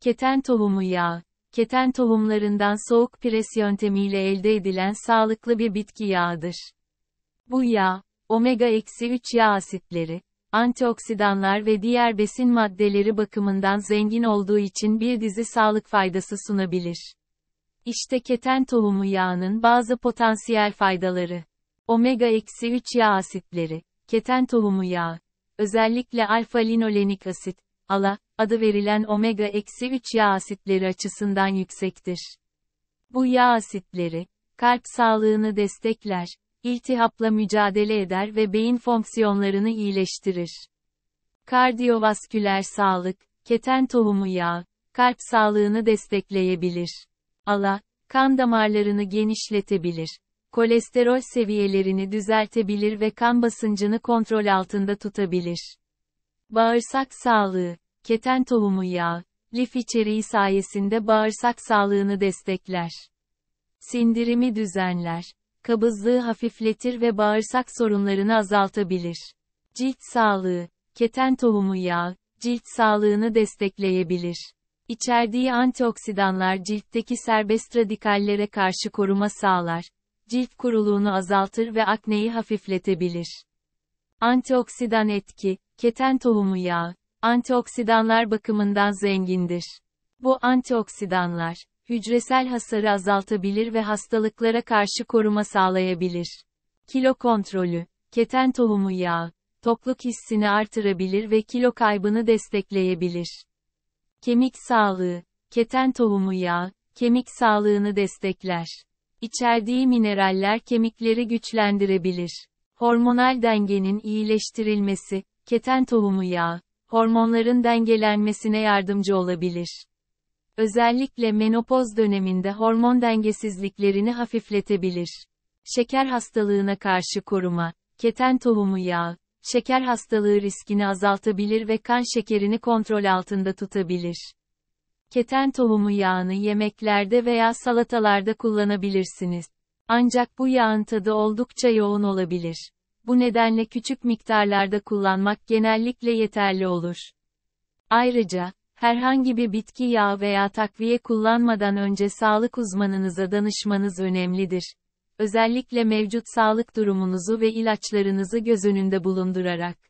Keten tohumu yağı. Keten tohumlarından soğuk pres yöntemiyle elde edilen sağlıklı bir bitki yağıdır. Bu yağ, omega-3 yağ asitleri, antioksidanlar ve diğer besin maddeleri bakımından zengin olduğu için bir dizi sağlık faydası sunabilir. İşte keten tohumu yağının bazı potansiyel faydaları. Omega-3 yağ asitleri, keten tohumu yağı, özellikle alfa-linolenik asit, ALA, adı verilen omega-3 yağ asitleri açısından yüksektir. Bu yağ asitleri, kalp sağlığını destekler, iltihapla mücadele eder ve beyin fonksiyonlarını iyileştirir. Kardiyovasküler sağlık, keten tohumu yağ, kalp sağlığını destekleyebilir. Ala, kan damarlarını genişletebilir. Kolesterol seviyelerini düzeltebilir ve kan basıncını kontrol altında tutabilir. Bağırsak sağlığı, keten tohumu yağı, lif içeriği sayesinde bağırsak sağlığını destekler. Sindirimi düzenler, kabızlığı hafifletir ve bağırsak sorunlarını azaltabilir. Cilt sağlığı, keten tohumu yağı, cilt sağlığını destekleyebilir. İçerdiği antioksidanlar ciltteki serbest radikallere karşı koruma sağlar, cilt kuruluğunu azaltır ve akneyi hafifletebilir. Antioksidan etki, keten tohumu yağı, antioksidanlar bakımından zengindir. Bu antioksidanlar, hücresel hasarı azaltabilir ve hastalıklara karşı koruma sağlayabilir. Kilo kontrolü, keten tohumu yağı, tokluk hissini artırabilir ve kilo kaybını destekleyebilir. Kemik sağlığı, keten tohumu yağı, kemik sağlığını destekler. İçerdiği mineraller kemikleri güçlendirebilir. Hormonal dengenin iyileştirilmesi, keten tohumu yağı, hormonların dengelenmesine yardımcı olabilir. Özellikle menopoz döneminde hormon dengesizliklerini hafifletebilir. Şeker hastalığına karşı koruma, keten tohumu yağı, şeker hastalığı riskini azaltabilir ve kan şekerini kontrol altında tutabilir. Keten tohumu yağını yemeklerde veya salatalarda kullanabilirsiniz. Ancak bu yağın tadı oldukça yoğun olabilir bu nedenle küçük miktarlarda kullanmak genellikle yeterli olur. Ayrıca, herhangi bir bitki yağı veya takviye kullanmadan önce sağlık uzmanınıza danışmanız önemlidir. Özellikle mevcut sağlık durumunuzu ve ilaçlarınızı göz önünde bulundurarak.